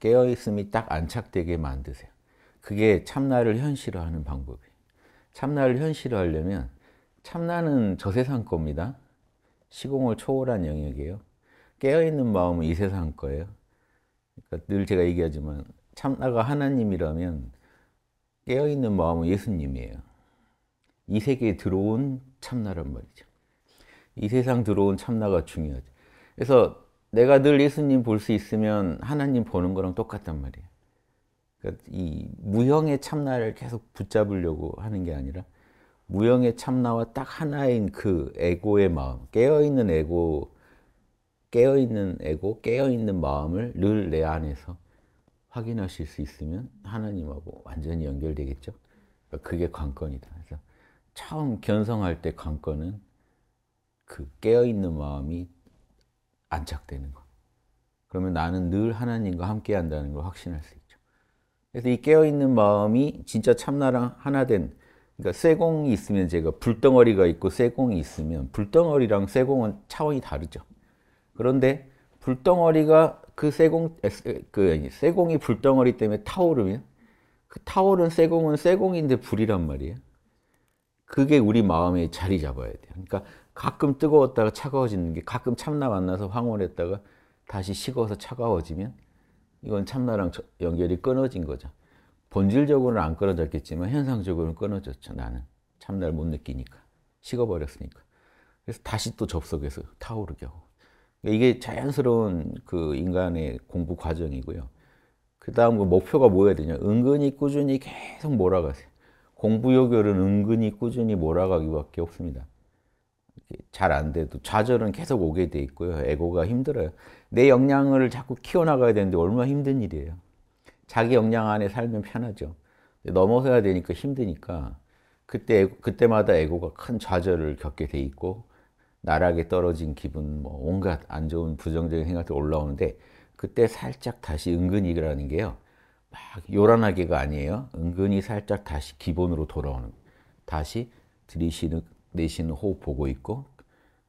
깨어있음이 딱 안착되게 만드세요. 그게 참나를 현실화하는 방법이에요. 참나를 현실화하려면 참나는 저 세상 겁니다. 시공을 초월한 영역이에요. 깨어있는 마음은 이 세상 거예요. 그러니까 늘 제가 얘기하지만 참나가 하나님이라면 깨어있는 마음은 예수님이에요. 이 세계에 들어온 참나란 말이죠. 이 세상 들어온 참나가 중요하죠. 그래서 내가 늘 예수님 볼 수 있으면 하나님 보는 거랑 똑같단 말이에요. 그러니까 이 무형의 참나를 계속 붙잡으려고 하는 게 아니라 무형의 참나와 딱 하나인 그 에고의 마음, 깨어있는 에고, 깨어있는 에고, 깨어있는 마음을 늘 내 안에서 확인하실 수 있으면 하나님하고 완전히 연결되겠죠. 그러니까 그게 관건이다. 그래서 처음 견성할 때 관건은 그 깨어있는 마음이 안착되는 것. 그러면 나는 늘 하나님과 함께 한다는 걸 확신할 수 있죠. 그래서 이 깨어있는 마음이 진짜 참나랑 하나 된, 그러니까 쇠공이 있으면 제가 불덩어리가 있고 쇠공이 있으면 불덩어리랑 쇠공은 차원이 다르죠. 그런데 불덩어리가 그 쇠공, 그 쇠공이 불덩어리 때문에 타오르면 그 타오른 쇠공은 쇠공인데 불이란 말이에요. 그게 우리 마음에 자리 잡아야 돼요. 그러니까 가끔 뜨거웠다가 차가워지는 게 가끔 참나 만나서 황홀했다가 다시 식어서 차가워지면 이건 참나랑 연결이 끊어진 거죠. 본질적으로는 안 끊어졌겠지만 현상적으로는 끊어졌죠. 나는 참나를 못 느끼니까 식어버렸으니까. 그래서 다시 또 접속해서 타오르게 하고 그러니까 이게 자연스러운 그 인간의 공부 과정이고요. 그 다음 그 목표가 뭐야 되냐? 은근히 꾸준히 계속 몰아가세요. 공부 요결은 은근히 꾸준히 몰아가기밖에 없습니다. 잘안 돼도 좌절은 계속 오게 돼 있고요. 에고가 힘들어요. 내 역량을 자꾸 키워나가야 되는데 얼마나 힘든 일이에요. 자기 역량 안에 살면 편하죠. 넘어서야 되니까 힘드니까 그때 그때마다 에고가 큰 좌절을 겪게 돼 있고 나락에 떨어진 기분, 뭐 온갖 안 좋은 부정적인 생각들 올라오는데 그때 살짝 다시 은근히라는 게요. 막 요란하게가 아니에요. 은근히 살짝 다시 기본으로 돌아오는 다시 들이쉬는 내쉬는 호흡 보고 있고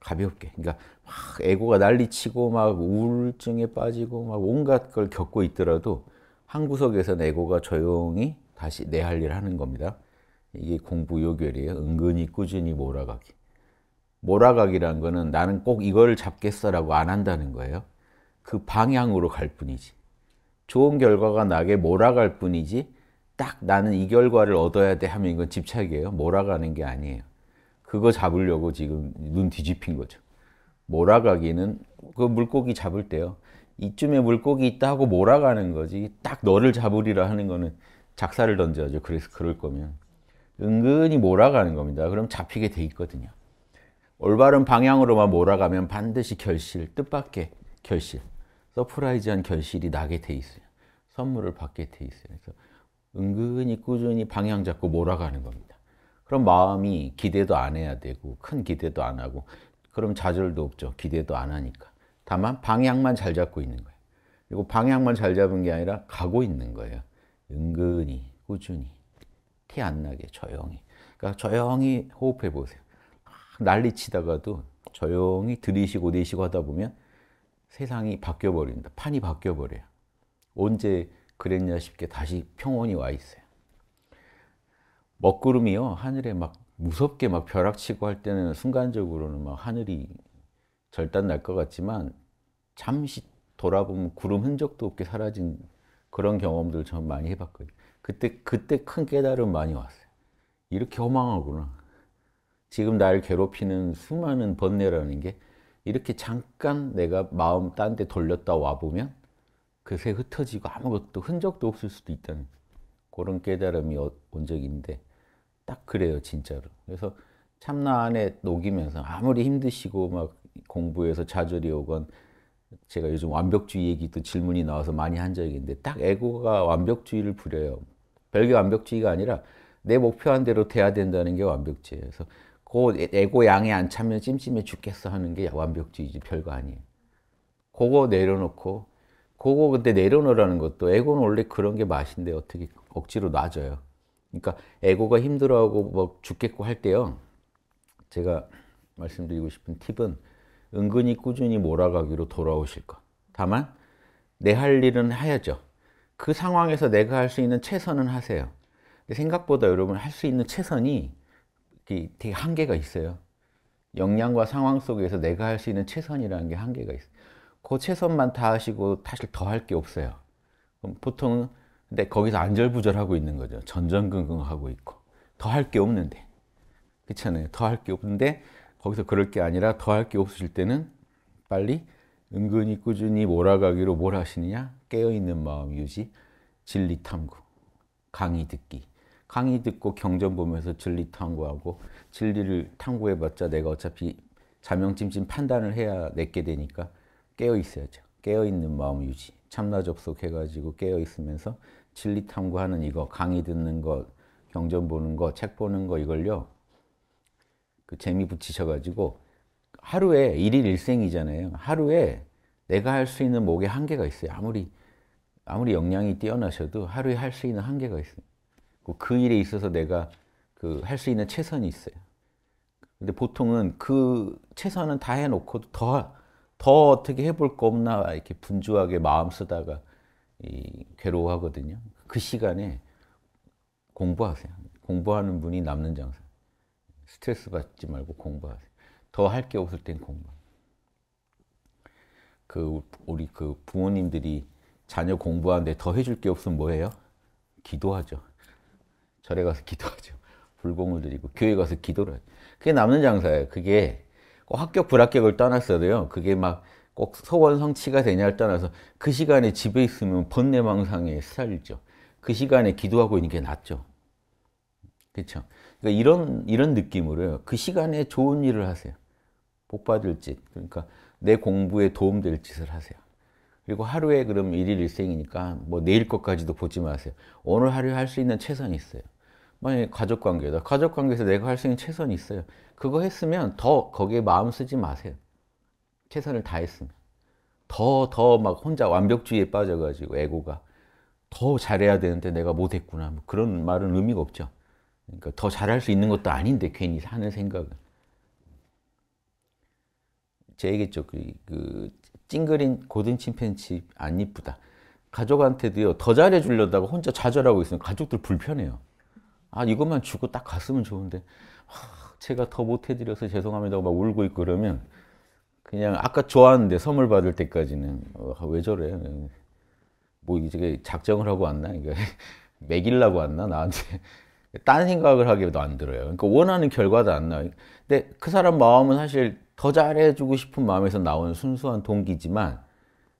가볍게 그러니까 막 에고가 난리치고 막 우울증에 빠지고 막 온갖 걸 겪고 있더라도 한 구석에서 에고가 조용히 다시 내 할일을 하는 겁니다. 이게 공부 요결이에요. 은근히 꾸준히 몰아가기. 몰아가기란 거는 나는 꼭 이걸 잡겠어라고 안 한다는 거예요. 그 방향으로 갈 뿐이지. 좋은 결과가 나게 몰아갈 뿐이지 딱 나는 이 결과를 얻어야 돼 하면 이건 집착이에요. 몰아가는 게 아니에요. 그거 잡으려고 지금 눈 뒤집힌 거죠. 몰아가기는 그 물고기 잡을 때요. 이쯤에 물고기 있다 하고 몰아가는 거지. 딱 너를 잡으리라 하는 거는 작사를 던져야죠. 그래서 그럴 거면. 은근히 몰아가는 겁니다. 그럼 잡히게 돼 있거든요. 올바른 방향으로만 몰아가면 반드시 결실, 뜻밖의 결실, 서프라이즈한 결실이 나게 돼 있어요. 선물을 받게 돼 있어요. 그래서 은근히 꾸준히 방향 잡고 몰아가는 겁니다. 그럼 마음이 기대도 안 해야 되고 큰 기대도 안 하고 그럼 좌절도 없죠. 기대도 안 하니까. 다만 방향만 잘 잡고 있는 거예요. 그리고 방향만 잘 잡은 게 아니라 가고 있는 거예요. 은근히 꾸준히 티 안 나게 조용히. 그러니까 조용히 호흡해 보세요. 난리치다가도 조용히 들이쉬고 내쉬고 하다 보면 세상이 바뀌어 버린다. 판이 바뀌어 버려요. 언제 그랬냐 싶게 다시 평온이 와 있어요. 먹구름이요 하늘에 막 무섭게 막 벼락치고 할 때는 순간적으로는 막 하늘이 절단 날 것 같지만 잠시 돌아보면 구름 흔적도 없게 사라진 그런 경험들 을전 많이 해봤거든요. 그때 그때 큰 깨달음 많이 왔어요. 이렇게 허망하구나. 지금 날 괴롭히는 수많은 번뇌라는 게 이렇게 잠깐 내가 마음 딴 데 돌렸다 와보면 그새 흩어지고 아무것도 흔적도 없을 수도 있다는 그런 깨달음이 어, 온 적인데 딱 그래요, 진짜로. 그래서 참나 안에 녹이면서 아무리 힘드시고 막 공부해서 좌절이 오건 제가 요즘 완벽주의 얘기 또 질문이 나와서 많이 한 적이 있는데 딱 에고가 완벽주의를 부려요. 별게 완벽주의가 아니라 내 목표한 대로 돼야 된다는 게 완벽주의예요. 그래서 그 에고 양에 안 차면 찜찜해 죽겠어 하는 게 완벽주의지 별거 아니에요. 그거 내려놓고 그거 근데 내려놓으라는 것도 에고는 원래 그런 게 맛인데 어떻게 억지로 놔줘요. 그러니까 에고가 힘들어하고 뭐 죽겠고 할 때요. 제가 말씀드리고 싶은 팁은 은근히 꾸준히 몰아가기로 돌아오실 것. 다만 내 할 일은 해야죠. 그 상황에서 내가 할 수 있는 최선은 하세요. 생각보다 여러분 할 수 있는 최선이 되게 한계가 있어요. 역량과 상황 속에서 내가 할 수 있는 최선이라는 게 한계가 있어요. 그 최선만 다 하시고 사실 더 할 게 없어요. 보통 근데 거기서 안절부절하고 있는 거죠. 전전긍긍하고 있고 더 할 게 없는데 그렇잖아요. 더 할 게 없는데 거기서 그럴 게 아니라 더 할 게 없으실 때는 빨리 은근히 꾸준히 몰아가기로 뭘 하시느냐? 깨어있는 마음 유지, 진리 탐구, 강의 듣기. 강의 듣고 경전 보면서 진리 탐구하고 진리를 탐구해봤자 내가 어차피 자명찜찜 판단을 해야 내게 되니까 깨어있어야죠. 깨어있는 마음 유지. 참나 접속해가지고 깨어있으면서 진리 탐구하는 이거, 강의 듣는 거, 경전 보는 거, 책 보는 거 이걸요. 그 재미 붙이셔가지고 하루에 일일 일생이잖아요. 하루에 내가 할 수 있는 목에 한계가 있어요. 아무리 아무리 역량이 뛰어나셔도 하루에 할 수 있는 한계가 있어요. 그 일에 있어서 내가 그 할 수 있는 최선이 있어요. 근데 보통은 그 최선은 다 해놓고 더, 더 어떻게 해볼 거 없나 이렇게 분주하게 마음 쓰다가 괴로워하거든요. 그 시간에 공부하세요. 공부하는 분이 남는 장사. 스트레스 받지 말고 공부하세요. 더 할 게 없을 땐 공부. 그 우리 그 부모님들이 자녀 공부하는데 더 해줄 게 없으면 뭐예요? 기도하죠. 절에 가서 기도하죠. 불공을 드리고 교회 가서 기도를. 하죠. 그게 남는 장사예요. 그게 꼭 합격 불합격을 떠났어도요. 그게 막꼭 소원성취가 되냐를 떠나서 그 시간에 집에 있으면 번뇌망상에 시달리죠. 그 시간에 기도하고 있는 게 낫죠. 그렇죠? 그러니까 이런 이런 느낌으로요. 그 시간에 좋은 일을 하세요. 복 받을 짓. 그러니까 내 공부에 도움될 짓을 하세요. 그리고 하루에 그럼 일일 일생이니까 뭐 내일 것까지도 보지 마세요. 오늘 하루에 할 수 있는 최선이 있어요. 만약에 가족 관계다. 가족 관계에서 내가 할 수 있는 최선이 있어요. 그거 했으면 더 거기에 마음 쓰지 마세요. 최선을 다했으면 더더 막 혼자 완벽주의에 빠져가지고 에고가 더 잘해야 되는데 내가 못했구나 뭐 그런 말은 의미가 없죠. 그러니까 더 잘할 수 있는 것도 아닌데 괜히 하는 생각은. 제얘기죠 그, 그 찡그린 고든 침팬치 안 이쁘다. 가족한테도요 더 잘해주려다가 혼자 좌절하고 있으면 가족들 불편해요. 아 이것만 주고 딱 갔으면 좋은데 하, 제가 더 못해드려서 죄송합니다고 막 울고 있고 그러면 그냥 아까 좋아하는데 선물 받을 때까지는 어, 왜 저래? 뭐 이제 작정을 하고 왔나? 이거 매길라고 왔나? 나한테 딴 생각을 하게도 안 들어요. 그러니까 원하는 결과도 안나 근데 그 사람 마음은 사실 더 잘해주고 싶은 마음에서 나오는 순수한 동기지만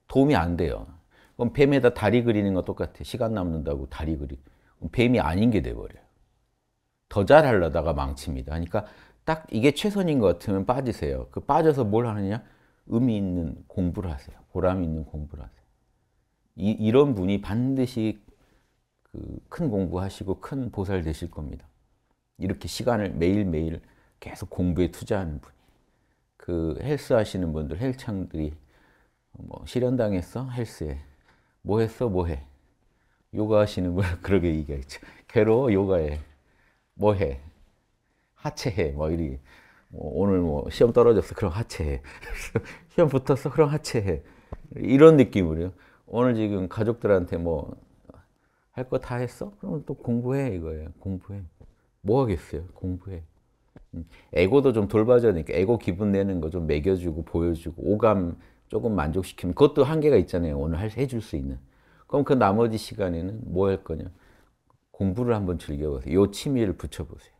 도움이 안 돼요. 그럼 뱀에다 다리 그리는 거 똑같아. 시간 남는다고 다리 그리. 뱀이 아닌 게 돼버려더 잘하려다가 망칩니다. 그러니까 딱 이게 최선인 것 같으면 빠지세요. 그 빠져서 뭘 하느냐? 의미 있는 공부를 하세요. 보람 있는 공부를 하세요. 이, 이런 분이 반드시 그 큰 공부하시고 큰 보살 되실 겁니다. 이렇게 시간을 매일매일 계속 공부에 투자하는 분그 헬스 하시는 분들, 헬창들이 뭐 실현당했어? 헬스에. 뭐 했어? 뭐 해? 요가 하시는 분 그러게 얘기하죠. 괴로워? 요가해. 뭐 해? 하체해. 뭐 이리 뭐 오늘 뭐 시험 떨어졌어. 그럼 하체해. 시험 붙었어. 그럼 하체해. 이런 느낌으로요. 오늘 지금 가족들한테 뭐 할 거 다 했어? 그럼 또 공부해 이거예요. 공부해. 뭐 하겠어요? 공부해. 음, 에고도 좀 돌봐줘야 되니까 에고 기분 내는 거 좀 매겨주고 보여주고 오감 조금 만족시키면 그것도 한계가 있잖아요. 오늘 할, 해줄 수 있는. 그럼 그 나머지 시간에는 뭐 할 거냐? 공부를 한번 즐겨보세요. 요 취미를 붙여보세요.